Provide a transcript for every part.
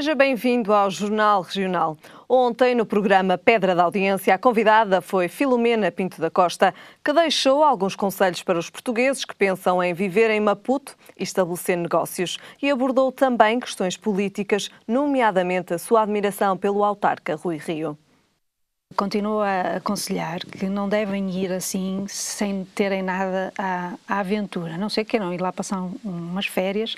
Seja bem-vindo ao Jornal Regional. Ontem, no programa Pedra da Audiência, a convidada foi Filomena Pinto da Costa, que deixou alguns conselhos para os portugueses que pensam em viver em Maputo e estabelecer negócios. E abordou também questões políticas, nomeadamente a sua admiração pelo autarca Rui Rio. Continuo a aconselhar que não devem ir assim sem terem nada à, à aventura, a não ser que queiram ir lá passar umas férias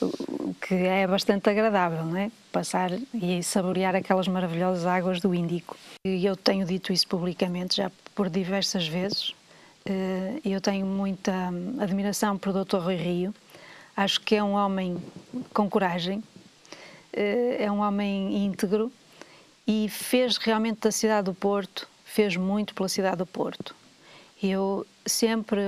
o que é bastante agradável, não é? Passar e saborear aquelas maravilhosas águas do Índico. E eu tenho dito isso publicamente já por diversas vezes. Eh, eu tenho muita hum, admiração por Dr. Rui Rio. Acho que é um homem com coragem, eh, é um homem íntegro e fez realmente da cidade do Porto, fez muito pela cidade do Porto. Eu sempre,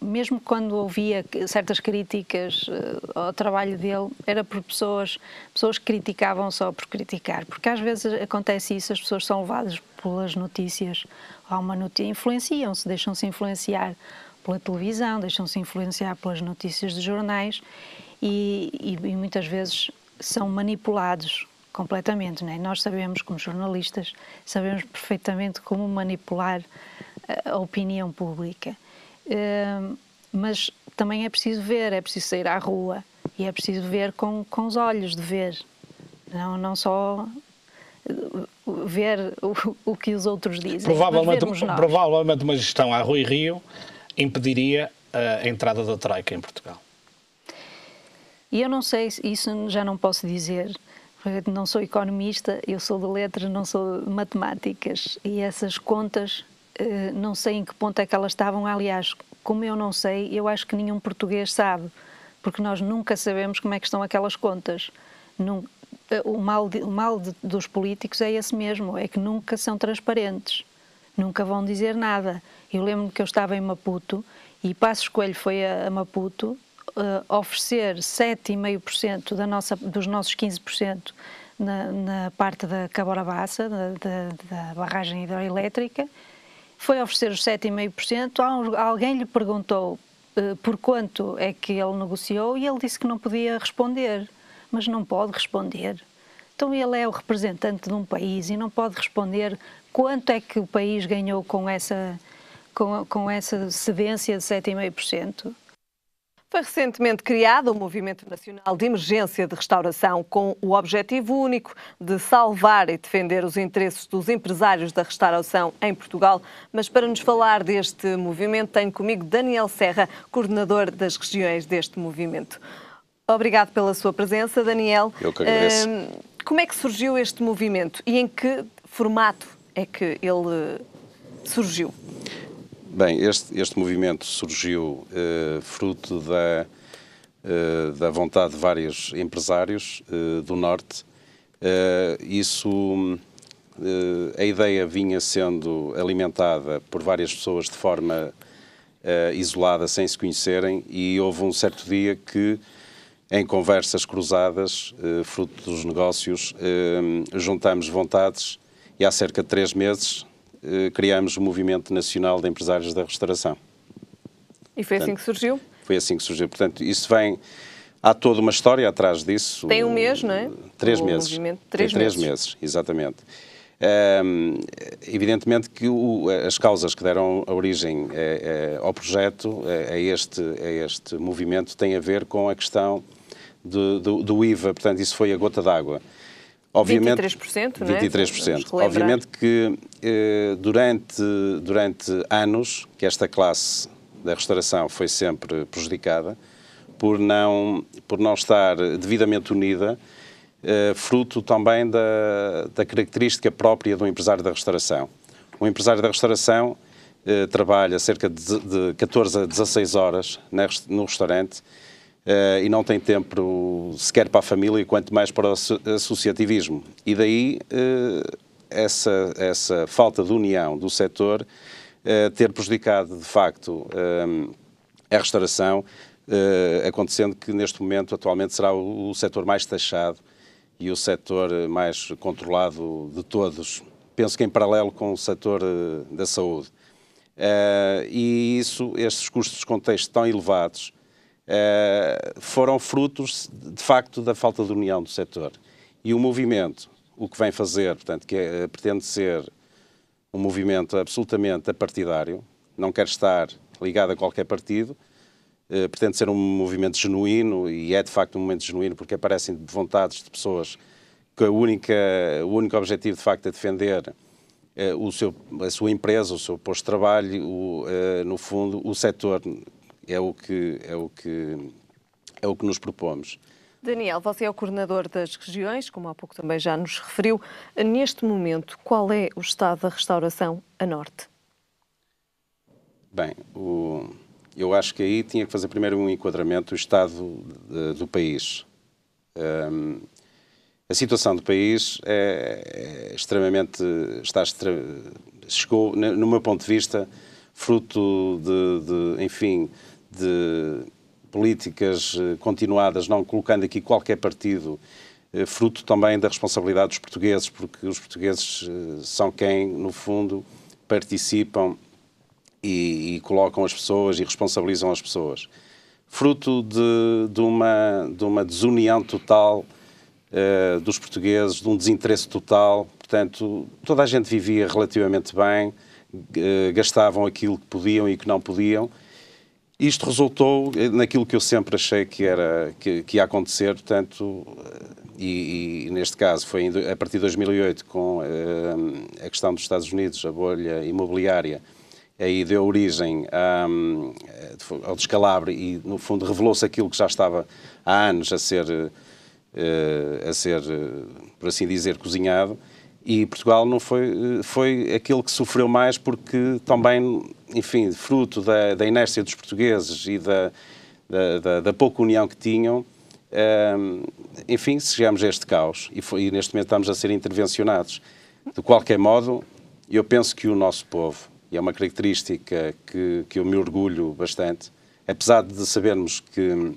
mesmo quando ouvia certas críticas eh, ao trabalho dele, era por pessoas, pessoas que criticavam só por criticar, porque às vezes acontece isso, as pessoas são levadas pelas notícias, há uma notícia, influenciam-se, deixam-se influenciar pela televisão, deixam-se influenciar pelas notícias dos jornais e, e, e muitas vezes são manipulados completamente, é? Nós sabemos, como jornalistas, sabemos perfeitamente como manipular a opinião pública. Hum, mas também é preciso ver, é preciso sair à rua e é preciso ver com, com os olhos de ver, não, não só uh, ver o, o que os outros dizem. Provavelmente, provavelmente uma gestão à Rui Rio impediria a entrada da Troika em Portugal. E eu não sei, isso já não posso dizer, porque não sou economista, eu sou de letras, não sou de matemáticas. E essas contas eh, não sei em que ponto é que elas estavam. Aliás, como eu não sei, eu acho que nenhum português sabe, porque nós nunca sabemos como é que estão aquelas contas. Eh, o mal, de, o mal de, dos políticos é esse mesmo, é que nunca são transparentes, nunca vão dizer nada. Eu lembro-me que eu estava em Maputo e Passos Coelho foi a, a Maputo uh, oferecer 7,5% da nossa, dos nossos 15% na, na parte da Cabora Bassa, da, da, da barragem hidroelétrica, foi oferecer os 7,5%. Alguém lhe perguntou eh, por quanto é que ele negociou e ele disse que não podia responder. Mas não pode responder. Então ele é o representante de um país e não pode responder quanto é que o país ganhou com essa, com, com essa cedência de 7,5%. Foi recentemente criado o Movimento Nacional de Emergência de Restauração com o objetivo único de salvar e defender os interesses dos empresários da restauração em Portugal. Mas para nos falar deste movimento, tenho comigo Daniel Serra, coordenador das regiões deste movimento. Obrigado pela sua presença, Daniel. Eu que agradeço. Hum, como é que surgiu este movimento e em que formato é que ele surgiu? Bem, este, este movimento surgiu eh, fruto da, eh, da vontade de vários empresários eh, do Norte. isso, a ideia vinha sendo alimentada por várias pessoas de forma isolada, sem se conhecerem, e houve um certo dia que, em conversas cruzadas, fruto dos negócios, juntámos vontades e há cerca de três meses eh, criámos o Movimento Nacional de Empresários da Restauração. E foi assim Portanto, assim que surgiu? Foi assim que surgiu. Portanto, isso vem. Há toda uma história atrás disso. Tem um mês, não é? Três o meses. Movimento, três, três meses. meses. exatamente. Um, evidentemente que o, as causas que deram origem eh, eh, ao projeto, a, este, este movimento, têm a ver com a questão do, do, do IVA, portanto, isso foi a gota d'água. Obviamente, 23%, não é? 23%. Obviamente que eh, durante, durante anos que esta classe da restauração foi sempre prejudicada por não, por não estar devidamente unida, eh, fruto também da, da característica própria de um empresário da restauração. Um empresário da restauração eh, trabalha cerca de 14 a 16 horas no restaurante Uh, e não tem tempo sequer para a família e quanto mais para o associativismo. E daí uh, essa, essa falta de união do setor uh, ter prejudicado, de facto, a restauração, acontecendo que neste momento, atualmente, será o, o setor mais taxado e o setor mais controlado de todos. Penso que em paralelo com o setor da saúde. e isso, estes custos de contexto tão elevados, eh, foram frutos, de facto, da falta de união do setor. E o movimento, o que vem fazer, portanto, que é, eh, pretende ser um movimento absolutamente apartidário, não quer estar ligado a qualquer partido, eh, pretende ser um movimento genuíno e é de facto um momento genuíno porque aparecem vontades de pessoas que a única, o único objetivo de facto é defender o seu, a sua empresa, o seu posto de trabalho, o, no fundo, o setor é o que, é o que, é o que nos propomos. Daniel, você é o coordenador das regiões, como há pouco também já nos referiu. Neste momento, qual é o estado da restauração a norte? Bem, o, eu acho que aí tinha que fazer primeiro um enquadramento do estado de, do país. Um, a situação do país é, é extremamente. Está, chegou, no meu ponto de vista, fruto de, de enfim, de políticas eh, continuadas, não colocando aqui qualquer partido, eh, fruto também da responsabilidade dos portugueses, porque os portugueses eh, são quem, no fundo, participam e, e colocam as pessoas e responsabilizam as pessoas. Fruto de, de, uma, de uma desunião total uh, dos portugueses, de um desinteresse total. Portanto, toda a gente vivia relativamente bem, uh, gastavam aquilo que podiam e que não podiam isto resultou naquilo que eu sempre achei que, era, que, que ia acontecer, portanto, eh, e, e, neste caso foi a partir de 2008 com uh, a questão dos Estados Unidos, a bolha imobiliária, aí deu origem a, um, eh, ao descalabro e no fundo revelou-se aquilo que já estava há anos a ser, uh, a ser por assim dizer, cozinhado e Portugal não foi, foi aquele que sofreu mais porque também enfim, fruto da, da, inércia dos portugueses e da, da, da, da pouca união que tinham, um, ehm, enfim, chegamos a este caos e, foi, e, neste momento estamos a ser intervencionados. De qualquer modo, eu penso que o nosso povo, e é uma característica que, que eu me orgulho bastante, apesar de sabermos que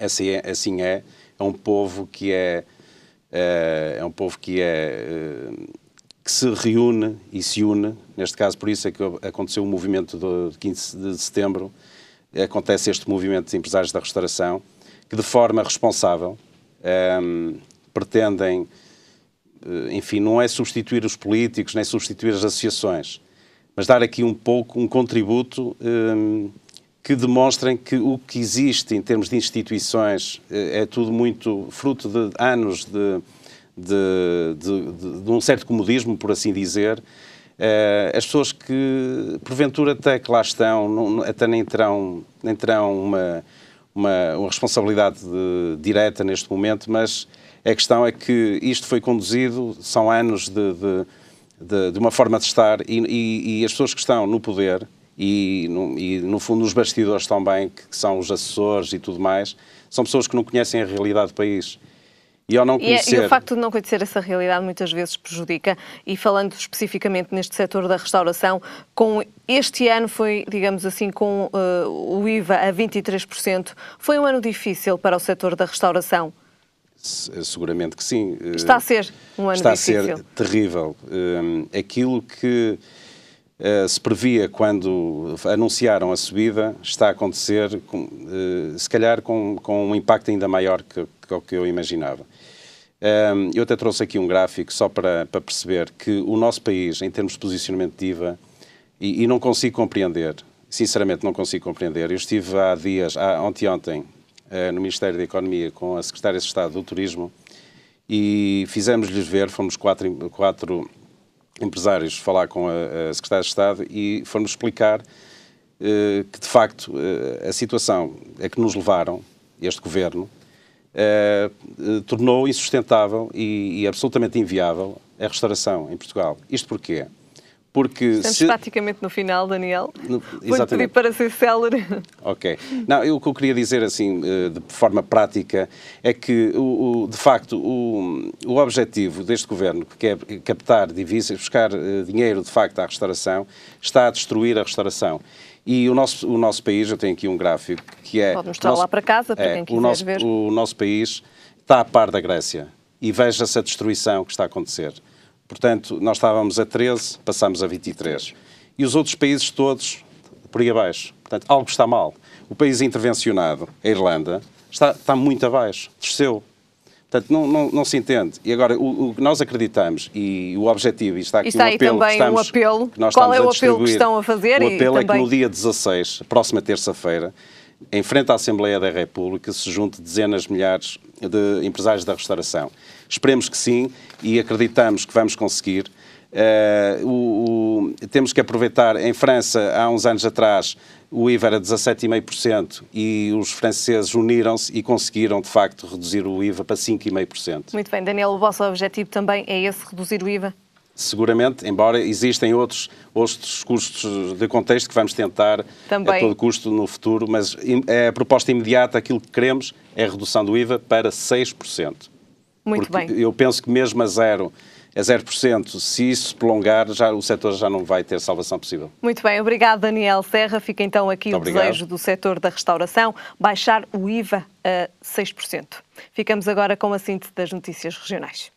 assim é, assim é, é um povo que é, é, é um povo que é, é que se reúne e se une, neste caso por isso é que aconteceu o um movimento de 15 de setembro, acontece este movimento de empresários da restauração, que de forma responsável um, ehm, pretendem, eh, enfim, não é substituir os políticos nem substituir as associações, mas dar aqui um pouco um contributo um, ehm, que demonstrem que o que existe em termos de instituições eh, é tudo muito fruto de anos de de, de, de, de um certo comodismo, por assim dizer, uh, as pessoas que, porventura, até que lá estão, não, até nem terão, nem terão uma, uma, uma responsabilidade direta neste momento, mas a questão é que isto foi conduzido, são anos de, de uma forma de estar, e, e, e as pessoas que estão no poder, e no, e no, fundo os bastidores também, que são os assessores e tudo mais, são pessoas que não conhecem a realidade do país e ao não conhecer... E, é- e o facto de não conhecer essa realidade muitas vezes prejudica. E falando especificamente neste setor da restauração, com este ano foi, digamos assim, com uh, o IVA a 23%, foi um ano difícil para o setor da restauração? Eh, seguramente que sim. Eh, está a ser um ano Está difícil. Está a ser terrível. aquilo que... Uh, se previa quando anunciaram a subida, está a acontecer, com, uh, se calhar com, com, um impacto ainda maior que, que, que eu imaginava. Um, eu até trouxe aqui um gráfico só para, para perceber que o nosso país, em termos de posicionamento de IVA, e, e não consigo compreender, sinceramente não consigo compreender. Eu estive há dias, há, ontem ontem, uh, no Ministério da Economia com a Secretária de Estado do Turismo e fizemos-lhes ver, fomos quatro, quatro empresários falar com a, a Secretária de Estado e fomos explicar uh, que, de facto, uh, a situação a que nos levaram, este governo, eh, tornou insustentável e, e, absolutamente inviável a restauração em Portugal. Isto porquê? Porque Estamos se... praticamente no final, Daniel. No, vou pedir para ser célere. Ok. Não, eu, o que eu queria dizer, assim, eh, de forma prática, é que, o, o de facto, o, o objetivo deste governo, que é captar divisas, buscar eh, dinheiro, de facto, à restauração, está a destruir a restauração. E o nosso, o nosso país, eu tenho aqui um gráfico que é. Pode mostrar nosso, lá para casa, para é, quem quiser o nosso, ver. O nosso país está a par da Grécia e veja-se a destruição que está a acontecer. Portanto, nós estávamos a 13, passamos a 23. E os outros países todos por aí abaixo. Portanto, algo está mal. O país intervencionado, a Irlanda, está, está muito abaixo, desceu Portanto, não, não, não se entende. E agora, o, o, que nós acreditamos e o objetivo, e está aqui está apelo, também um apelo. nós Qual é o apelo que estão a fazer? O apelo e é também... que no dia 16, próxima terça-feira, em frente à Assembleia da República, se junte dezenas de milhares de empresários da restauração. Esperemos que sim e acreditamos que vamos conseguir. Eh, o, o, temos que aproveitar, em França, há uns anos atrás, o IVA era 17,5% e os franceses uniram-se e conseguiram, de facto, reduzir o IVA para 5,5%. Muito bem. Daniel, o vosso objetivo também é esse, reduzir o IVA? seguramente, embora existem outros, outros custos de contexto que vamos tentar Também. a todo custo no futuro, mas é a proposta imediata, aquilo que queremos é a redução do IVA para 6%. Muito Porque bem. Eu penso que mesmo a zero a 0%. Se isso se prolongar, já, o setor já não vai ter salvação possível. Muito bem, obrigado Daniel Serra. Fica então aqui Muito o obrigado. desejo do setor da restauração baixar o IVA a 6%. Ficamos agora com a síntese das notícias regionais.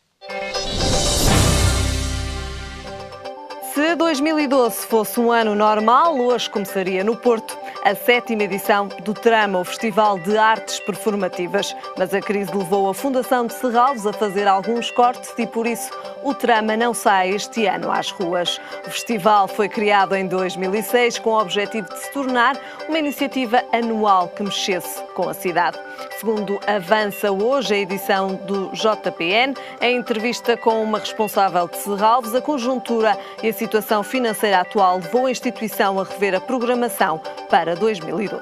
Se 2012 fosse um ano normal, hoje começaria no Porto a sétima edição do Trama, o Festival de Artes Performativas. Mas a crise levou a Fundação de Serralves a fazer alguns cortes e, por isso, o Trama não sai este ano às ruas. O festival foi criado em 2006 com o objetivo de se tornar uma iniciativa anual que mexesse com a cidade. Segundo avança hoje a edição do JPN, em entrevista com uma responsável de Serralves, a conjuntura e a situação financeira atual levou a instituição a rever a programação para para 2012.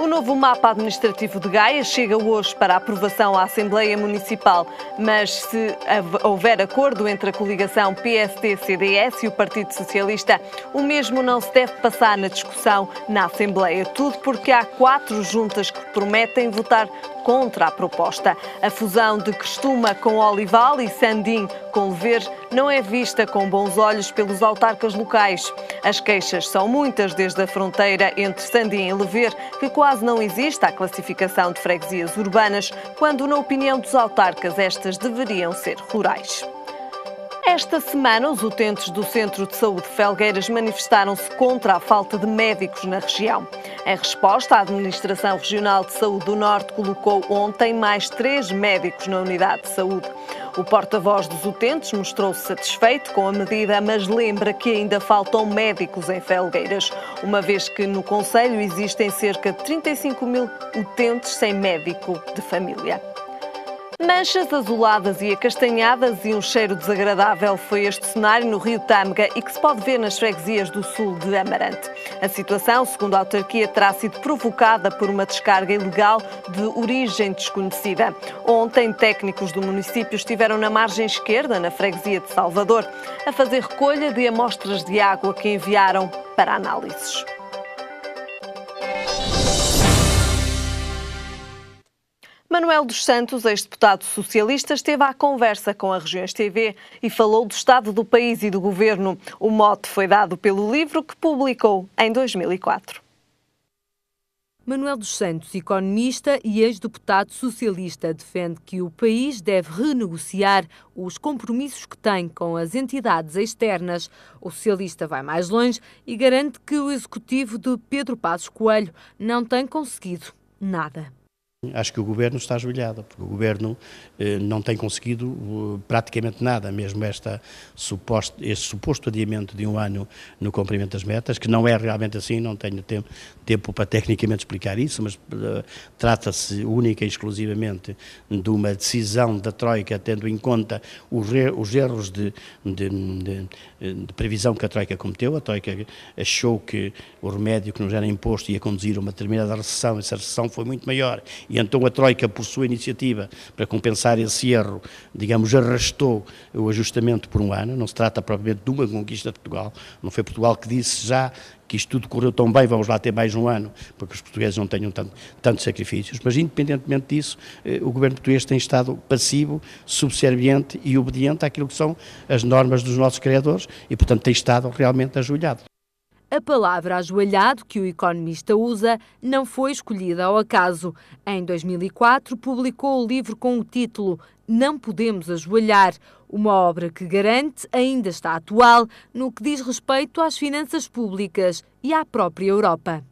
O novo mapa administrativo de Gaia chega hoje para aprovação à Assembleia Municipal, mas se houver acordo entre a coligação PSD-CDS e o Partido Socialista, o mesmo não se deve passar na discussão na Assembleia. Tudo porque há quatro juntas que prometem votar contra a proposta. A fusão de Crestuma com Olival e Sandim com Lever não é vista com bons olhos pelos autarcas locais. As queixas são muitas desde a fronteira entre Sandim e Lever, que quase não existe a classificação de freguesias urbanas, quando, na opinião dos autarcas, estas deveriam ser rurais. Esta semana, os utentes do Centro de Saúde Felgueiras manifestaram-se contra a falta de médicos na região. Em resposta, a Administração Regional de Saúde do Norte colocou ontem mais três médicos na unidade de saúde. O porta-voz dos utentes mostrou-se satisfeito com a medida, mas lembra que ainda faltam médicos em Felgueiras, uma vez que no Conselho existem cerca de 35 mil utentes sem médico de família. Manchas azuladas e acastanhadas e um cheiro desagradável foi este cenário no Rio Tâmega e que se pode ver nas freguesias do sul de Amarante. A situação, segundo a autarquia, terá sido provocada por uma descarga ilegal de origem desconhecida. Ontem, técnicos do município estiveram na margem esquerda, na freguesia de Salvador, a fazer recolha de amostras de água que enviaram para análises. Manuel dos Santos, ex-deputado socialista, esteve à conversa com a Regiões TV e falou do estado do país e do governo. O mote foi dado pelo livro que publicou em 2004. Manuel dos Santos, economista e ex-deputado socialista, defende que o país deve renegociar os compromissos que tem com as entidades externas. O socialista vai mais longe e garante que o executivo de Pedro Passos Coelho não tem conseguido nada. Acho que o governo está ajoelhado, porque o governo eh, não tem conseguido eh, praticamente nada, mesmo esta suposto, este suposto adiamento de um ano no cumprimento das metas, que não é realmente assim, não tenho tempo, tempo para tecnicamente explicar isso, mas eh, trata-se única e exclusivamente de uma decisão da Troika, tendo em conta os, re, os erros de, de, de, eh, de previsão que a Troika cometeu. A Troika achou que o remédio que nos era imposto ia conduzir a uma determinada recessão, essa recessão foi muito maior, e então a Troika, por sua iniciativa, para compensar esse erro, digamos, arrastou o ajustamento por um ano. Não se trata propriamente de uma conquista de Portugal, não foi Portugal que disse já que isto tudo correu tão bem, vamos lá ter mais um ano, para que os portugueses não tenham tanto, tantos sacrifícios. Mas, independentemente disso, eh, o governo português tem estado passivo, subserviente e obediente àquilo que são as normas dos nossos criadores e, portanto, tem estado realmente ajoelhado. A palavra ajoelhado que o economista usa não foi escolhida ao acaso. Em 2004, publicou o livro com o título não podemos ajoelhar. Uma obra que garante ainda está atual no que diz respeito às finanças públicas e à própria Europa.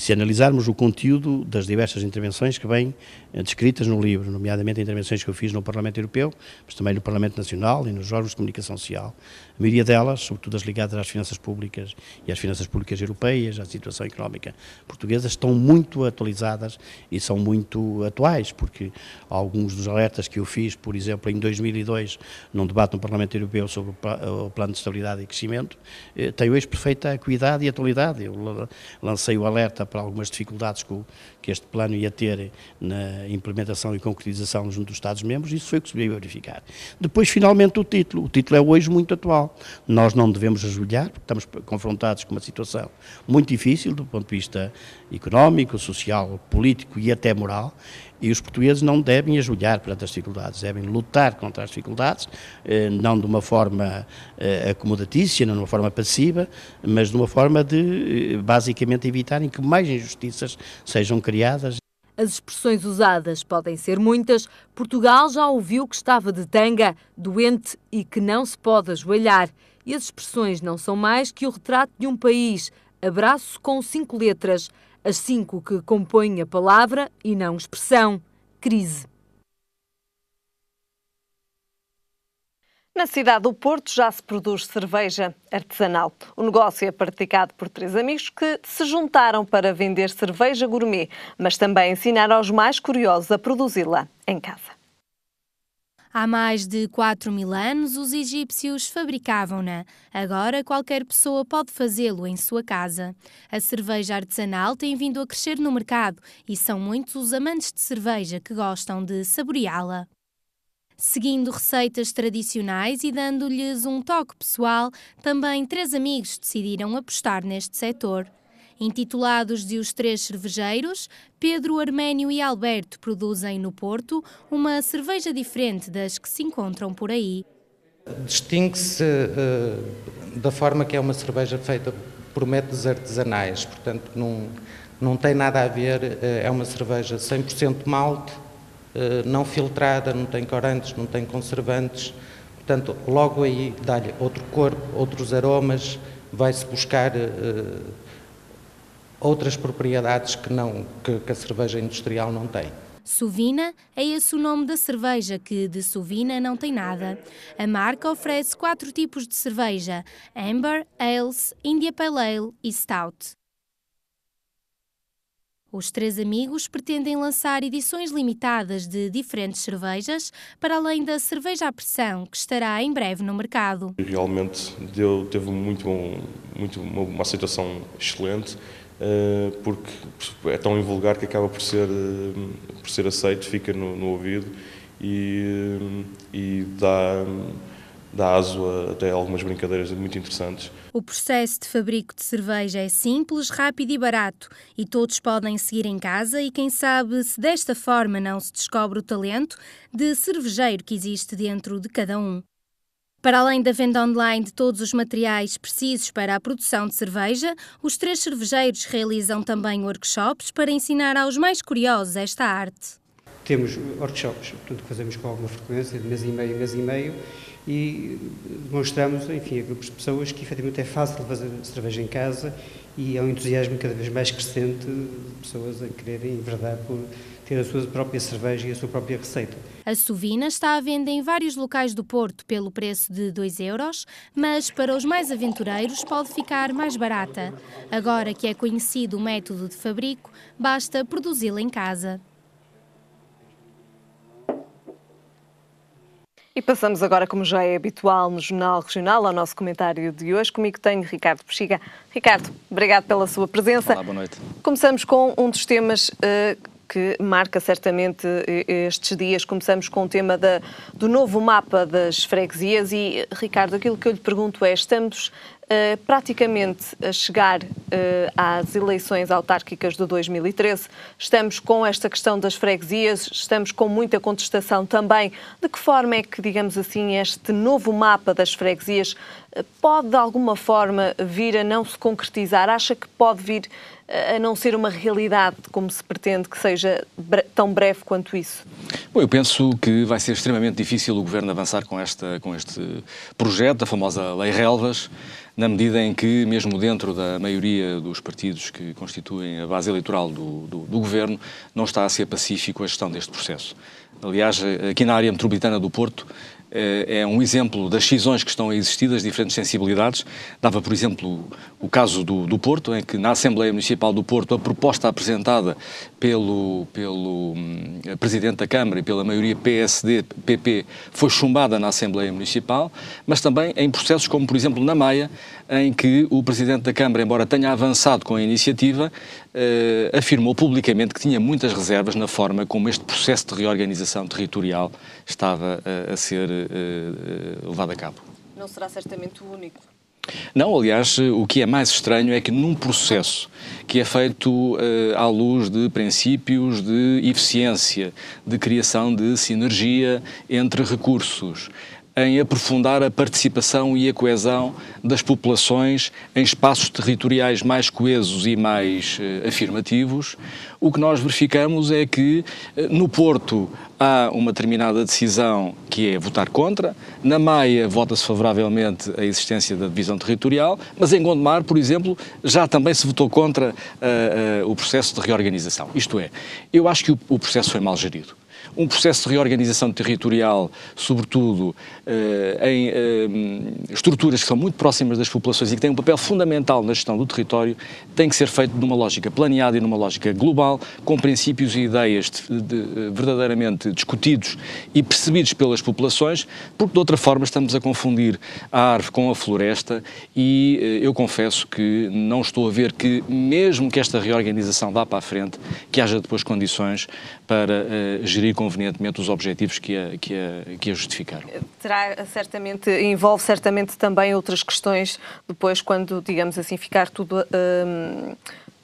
Se analisarmos o conteúdo das diversas intervenções que vêm eh, descritas no livro, nomeadamente intervenções que eu fiz no Parlamento Europeu, mas também no Parlamento Nacional e nos órgãos de comunicação social, maioria delas, sobretudo as ligadas às finanças públicas e às finanças públicas europeias, à situação económica portuguesa, estão muito atualizadas e são muito atuais, porque alguns dos alertas que eu fiz, por exemplo, em 2002, num debate no Parlamento Europeu sobre o Plano de Estabilidade e Crescimento, eh, têm hoje perfeita acuidade e atualidade. Eu lancei o alerta para algumas dificuldades que o que este plano ia ter na implementação e concretização junto dos Estados-membros, isso foi o que se veio verificar. Depois, finalmente, o título. O título é hoje muito atual. Nós não devemos ajoelhar, porque estamos confrontados com uma situação muito difícil do ponto de vista económico, social, político e até moral, e os portugueses não devem ajoelhar perante as dificuldades, devem lutar contra as dificuldades, eh, não de uma forma eh, acomodatícia, não de uma forma passiva, mas de uma forma de, eh, basicamente, evitarem que mais injustiças sejam criadas. As expressões usadas podem ser muitas. Portugal já ouviu que estava de tanga, doente e que não se pode ajoelhar. E as expressões não são mais que o retrato de um país. Abraço com cinco letras as cinco que compõem a palavra e não expressão, crise. Na cidade do Porto já se produz cerveja artesanal. O negócio é praticado por três amigos que se juntaram para vender cerveja gourmet, mas também ensinar aos mais curiosos a produzi-la em casa. Há mais de 4 mil anos, os egípcios fabricavam-na. Agora, qualquer pessoa pode fazê-lo em sua casa. A cerveja artesanal tem vindo a crescer no mercado e são muitos os amantes de cerveja que gostam de saboreá-la. Seguindo receitas tradicionais e dando-lhes um toque pessoal, também três amigos decidiram apostar neste setor. Intitulados de Os Três Cervejeiros, Pedro, Arménio e Alberto produzem no Porto uma cerveja diferente das que se encontram por aí. Distingue-se uh, da forma que é uma cerveja feita por métodos artesanais, portanto, não, não tem nada a ver, uh, é uma cerveja 100% malte, uh, não filtrada, não tem corantes, não tem conservantes, portanto, logo aí dá-lhe outro corpo, outros aromas, vai-se buscar outras propriedades que, não, que, que a cerveja industrial não tem. Sovina é esse o nome da cerveja, que de Sovina não tem nada. A marca oferece quatro tipos de cerveja: Amber, Ales, India Pale Ale e Stout. Os três amigos pretendem lançar edições limitadas de diferentes cervejas, para além da cerveja à pressão, que estará em breve no mercado. Realmente deu, teve muito, muito uma aceitação excelente eh, porque é tão invulgar que acaba por ser, eh, por ser aceito, fica no, no ouvido e, eh, e dá dá aso a, até algumas brincadeiras muito interessantes. O processo de fabrico de cerveja é simples, rápido e barato, e todos podem seguir em casa e quem sabe se desta forma não se descobre o talento de cervejeiro que existe dentro de cada um. Para além da venda online de todos os materiais precisos para a produção de cerveja, os três cervejeiros realizam também workshops para ensinar aos mais curiosos esta arte. Temos workshops, portanto, que fazemos com alguma frequência, de mês e meio, mês e meio, e demonstramos, enfim, a grupos de pessoas que efetivamente é fácil fazer cerveja em casa e há é um entusiasmo cada vez mais crescente de pessoas a quererem, em verdade, ter a sua própria cerveja e a sua própria receita. A sovina está à venda em vários locais do Porto pelo preço de 2 euros, mas para os mais aventureiros pode ficar mais barata. Agora que é conhecido o método de fabrico, basta produzi-la em casa. E passamos agora, como já é habitual no Jornal Regional, ao nosso comentário de hoje. Comigo tenho Ricardo Pexiga. Ricardo, obrigado pela sua presença. Olá, boa noite. Começamos com um dos temas uh, que marca certamente eh, estes dias. Começamos com o tema da, do novo mapa das freguesias e, Ricardo, aquilo que eu lhe pergunto é, estamos eh, praticamente a chegar uh, às eleições autárquicas de 2013. Estamos com esta questão das freguesias, estamos com muita contestação também. De que forma é que, digamos assim, este novo mapa das freguesias eh, pode de alguma forma vir a não se concretizar? Acha que pode vir a não ser uma realidade como se pretende que seja bre tão breve quanto isso? Bom, eu penso que vai ser extremamente difícil o Governo avançar com, esta, com este projeto, a famosa Lei Relvas na medida em que, mesmo dentro da maioria dos partidos que constituem a base eleitoral do, do, do governo, não está a ser pacífico a gestão deste processo. Aliás, aqui na área metropolitana do Porto, eh, é um exemplo das cisões que estão a existir, das diferentes sensibilidades. Dava, por exemplo, o caso do, do Porto, em que na Assembleia Municipal do Porto a proposta apresentada pelo, pelo hum, presidente da Câmara e pela maioria PSD-PP, foi chumbada na Assembleia Municipal, mas também em processos como, por exemplo, na Maia, em que o presidente da Câmara, embora tenha avançado com a iniciativa, eh, afirmou publicamente que tinha muitas reservas na forma como este processo de reorganização territorial estava a, eh, a ser eh, eh, levado a cabo. Não será certamente o único. Não, aliás, o que é mais estranho é que num processo que é feito uh, à luz de princípios de eficiência, de criação de sinergia entre recursos, em aprofundar a participação e a coesão das populações em espaços territoriais mais coesos e mais eh, afirmativos, o que nós verificamos é que eh, no Porto há uma determinada decisão que é votar contra, na Maia vota-se favoravelmente a existência da divisão territorial, mas em Gondomar, por exemplo, já também se votou contra uh, uh, o processo de reorganização. Isto é, eu acho que o, o processo foi mal gerido um processo de reorganização territorial, sobretudo eh, em eh, estruturas que são muito próximas das populações e que têm um papel fundamental na gestão do território, tem que ser feito numa lógica planeada e numa lógica global, com princípios e ideias de, de, verdadeiramente discutidos e percebidos pelas populações, porque de outra forma estamos a confundir a árvore com a floresta e eh, eu confesso que não estou a ver que, mesmo que esta reorganização vá para a frente, que haja depois condições para uh, gerir cumprir convenientemente os objetivos que a, que a, que a justificaram. Terá certamente, envolve certamente também outras questões depois quando, digamos assim, ficar tudo... Hum,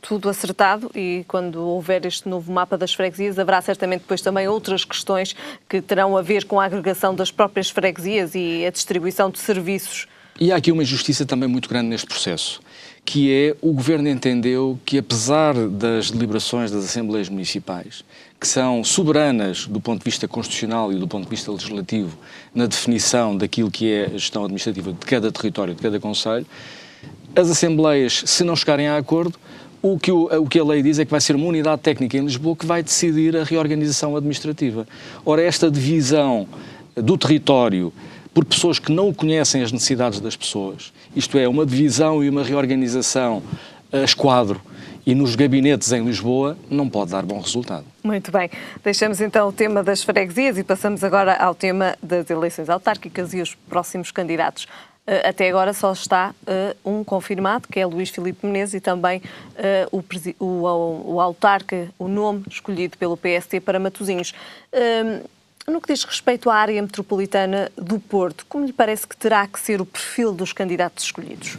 tudo acertado e quando houver este novo mapa das freguesias, haverá certamente depois também outras questões que terão a ver com a agregação das próprias freguesias e a distribuição de serviços. E há aqui uma injustiça também muito grande neste processo que é o Governo entendeu que, apesar das deliberações das Assembleias Municipais, que são soberanas do ponto de vista constitucional e do ponto de vista legislativo na definição daquilo que é a gestão administrativa de cada território, de cada Conselho, as Assembleias, se não chegarem a acordo, o que, o, o que a lei diz é que vai ser uma unidade técnica em Lisboa que vai decidir a reorganização administrativa. Ora, esta divisão do território por pessoas que não conhecem as necessidades das pessoas. Isto é, uma divisão e uma reorganização a eh, esquadro e nos gabinetes em Lisboa não pode dar bom resultado. Muito bem. Deixamos então o tema das freguesias e passamos agora ao tema das eleições autárquicas e os próximos candidatos. Eh, até agora só está uh, um confirmado, que é Luís Filipe Menezes, e também uh, o, o, o autarca, o nome escolhido pelo PST para Matosinhos. Uh, no que diz respeito à área metropolitana do Porto, como lhe parece que terá que ser o perfil dos candidatos escolhidos?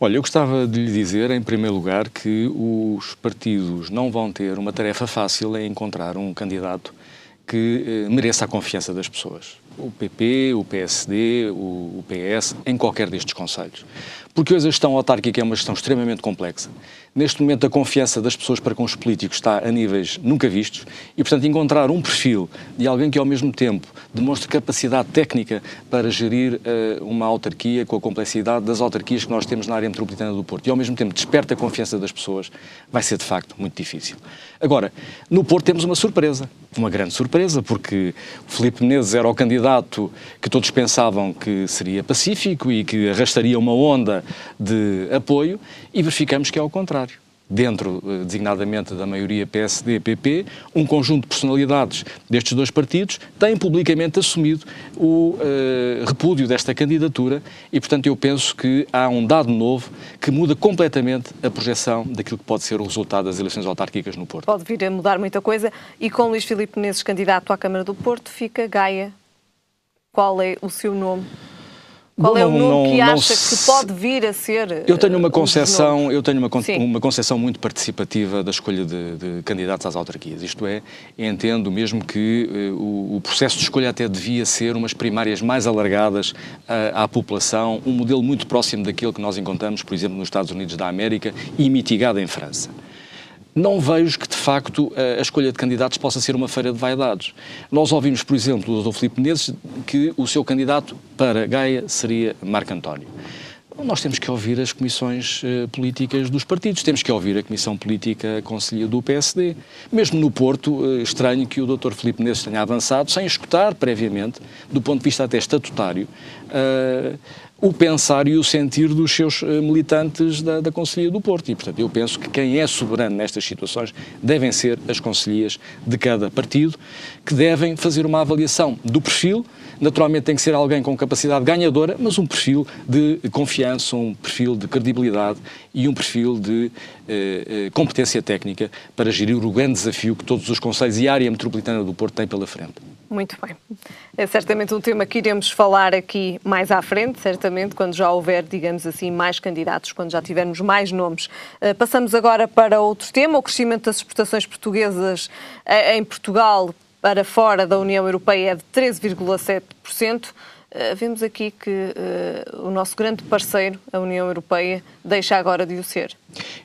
Olha, eu gostava de lhe dizer, em primeiro lugar, que os partidos não vão ter uma tarefa fácil em encontrar um candidato que eh, mereça a confiança das pessoas o PP, o PSD, o, o PS, em qualquer destes conselhos. Porque hoje a gestão autárquica é uma gestão extremamente complexa. Neste momento, a confiança das pessoas para com os políticos está a níveis nunca vistos e, portanto, encontrar um perfil de alguém que, ao mesmo tempo, demonstre capacidade técnica para gerir uh, uma autarquia com a complexidade das autarquias que nós temos na área metropolitana do Porto e, ao mesmo tempo, desperta a confiança das pessoas, vai ser, de facto, muito difícil. Agora, no Porto temos uma surpresa, uma grande surpresa, porque o Filipe Menezes era o candidato candidato que todos pensavam que seria pacífico e que arrastaria uma onda de apoio, e verificamos que é ao contrário dentro eh, designadamente da maioria PSD-PP, um conjunto de personalidades destes dois partidos têm publicamente assumido o uh, repúdio desta candidatura e, portanto, eu penso que há um dado novo que muda completamente a projeção daquilo que pode ser o resultado das eleições autárquicas no Porto. Pode vir a mudar muita coisa e com Luís Filipe Menezes candidato à Câmara do Porto fica Gaia qual é o seu nome? Qual é o nome não, que acha que pode vir a ser? Eu tenho eh, uma concepção, eu tenho uma, uma concepção muito participativa da escolha de, de, candidatos às autarquias. Isto é, entendo mesmo que uh, o, o, processo de escolha até devia ser umas primárias mais alargadas uh, à população, um modelo muito próximo daquilo que nós encontramos, por exemplo, nos Estados Unidos da América e mitigado em França não vejo que, de facto, eh, a escolha de candidatos possa ser uma feira de vaidades. Nós ouvimos, por exemplo, do Dr. Filipe Menezes que o seu candidato para Gaia seria Marco António. Nós temos que ouvir as comissões uh, políticas dos partidos, temos que ouvir a Comissão Política Conselhia do PSD. Mesmo no Porto, uh, estranho que o Dr. Filipe Menezes tenha avançado sem escutar previamente, do ponto de vista até estatutário, uh, o pensar e o sentir dos seus eh, militantes da, da Conselhia do Porto. E, portanto, eu penso que quem é soberano nestas situações devem ser as conselhias de cada partido, que devem fazer uma avaliação do perfil. Naturalmente, tem que ser alguém com capacidade ganhadora, mas um perfil de confiança, um perfil de credibilidade e um perfil de eh, eh competência técnica para gerir o grande desafio que todos os conselhos e a área metropolitana do Porto têm pela frente. Muito bem. É certamente um tema que iremos falar aqui mais à frente, certamente, quando já houver, digamos assim, mais candidatos, quando já tivermos mais nomes. Eh, passamos agora para outro tema, o crescimento das exportações portuguesas eh, em Portugal para fora da União Europeia é de 13,7%. Eh, vemos aqui que o nosso grande parceiro, a União Europeia, deixa agora de o ser.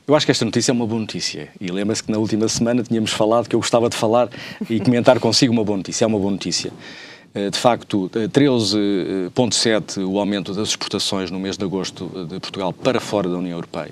Eu acho que esta notícia é uma boa notícia. E lembra-se que na última semana tínhamos falado que eu gostava de falar e comentar consigo uma boa notícia. É uma boa notícia. Eh, de facto, 13,7% eh, eh, o aumento das exportações no mês de agosto de Portugal para fora da União Europeia.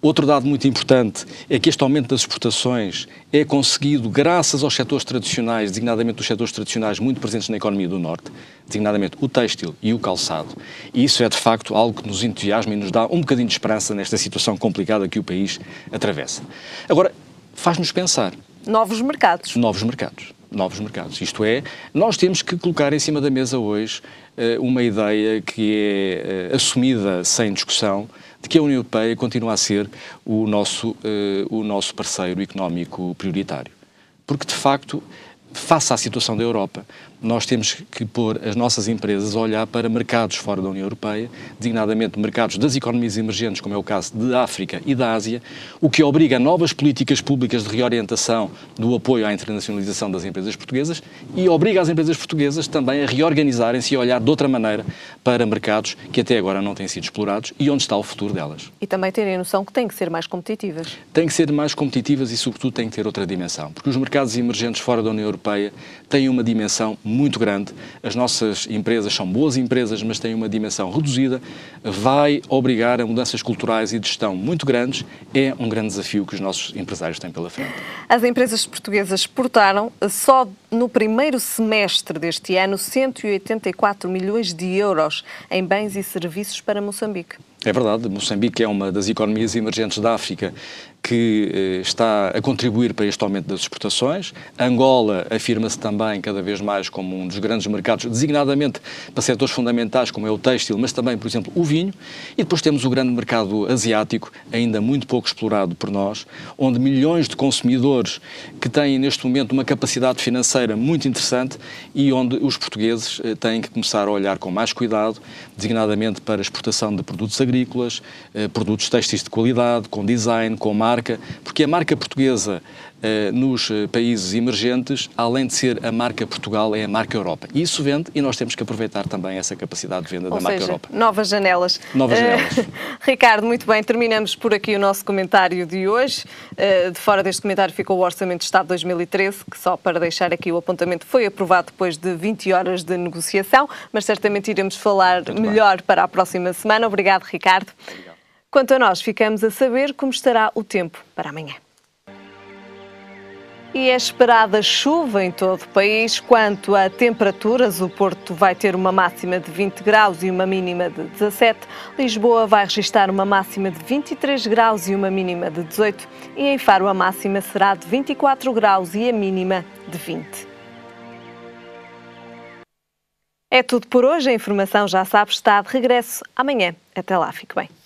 Outro dado muito importante é que este aumento das exportações é conseguido graças aos setores tradicionais, designadamente os setores tradicionais muito presentes na economia do Norte, designadamente o têxtil e o calçado. E isso é, de facto, algo que nos entusiasma e nos dá um bocadinho de esperança nesta situação complicada que o país atravessa. Agora, faz-nos pensar. Novos mercados. Novos mercados novos mercados. Isto é, nós temos que colocar em cima da mesa hoje eh, uma ideia que é eh, assumida sem discussão de que a União Europeia continua a ser o nosso, eh, o nosso parceiro económico prioritário. Porque, de facto, face à situação da Europa, nós temos que pôr as nossas empresas a olhar para mercados fora da União Europeia, designadamente mercados das economias emergentes, como é o caso da África e da Ásia, o que obriga a novas políticas públicas de reorientação do apoio à internacionalização das empresas portuguesas e obriga as empresas portuguesas também a reorganizarem-se e a olhar de outra maneira para mercados que até agora não têm sido explorados e onde está o futuro delas. E também terem a noção que têm que ser mais competitivas. Têm que ser mais competitivas e, sobretudo, têm que ter outra dimensão, porque os mercados emergentes fora da União Europeia Europeia tem uma dimensão muito grande. As nossas empresas são boas empresas, mas têm uma dimensão reduzida. Vai obrigar a mudanças culturais e de gestão muito grandes. É um grande desafio que os nossos empresários têm pela frente. As empresas portuguesas exportaram só no primeiro semestre deste ano 184 milhões de euros em bens e serviços para Moçambique. É verdade, Moçambique é uma das economias emergentes da África que eh, está a contribuir para este aumento das exportações. Angola afirma-se também cada vez mais como um dos grandes mercados, designadamente para setores fundamentais como é o têxtil, mas também, por exemplo, o vinho. E depois temos o grande mercado asiático, ainda muito pouco explorado por nós, onde milhões de consumidores que têm neste momento uma capacidade financeira muito interessante e onde os portugueses eh, têm que começar a olhar com mais cuidado, designadamente para a exportação de produtos agrícolas, eh, produtos têxteis de qualidade, com design, com marketing marca, porque a marca portuguesa eh, nos eh, países emergentes, além de ser a marca Portugal, é a marca Europa. E isso vende e nós temos que aproveitar também essa capacidade de venda Ou da seja, marca Europa. Novas janelas. Novas eh, janelas. Uh, Ricardo, muito bem, terminamos por aqui o nosso comentário de hoje. Uh, de fora deste comentário ficou o Orçamento de Estado 2013, que só para deixar aqui o apontamento foi aprovado depois de 20 horas de negociação, mas certamente iremos falar muito melhor bem. para a próxima semana. Obrigado, Ricardo. Quanto a nós, ficamos a saber como estará o tempo para amanhã. E é esperada chuva em todo o país. Quanto a temperaturas, o Porto vai ter uma máxima de 20 graus e uma mínima de 17. Lisboa vai registrar uma máxima de 23 graus e uma mínima de 18. E em Faro a máxima será de 24 graus e a mínima de 20. É tudo por hoje. A informação, já sabe, está de regresso amanhã. Até lá, fique bem.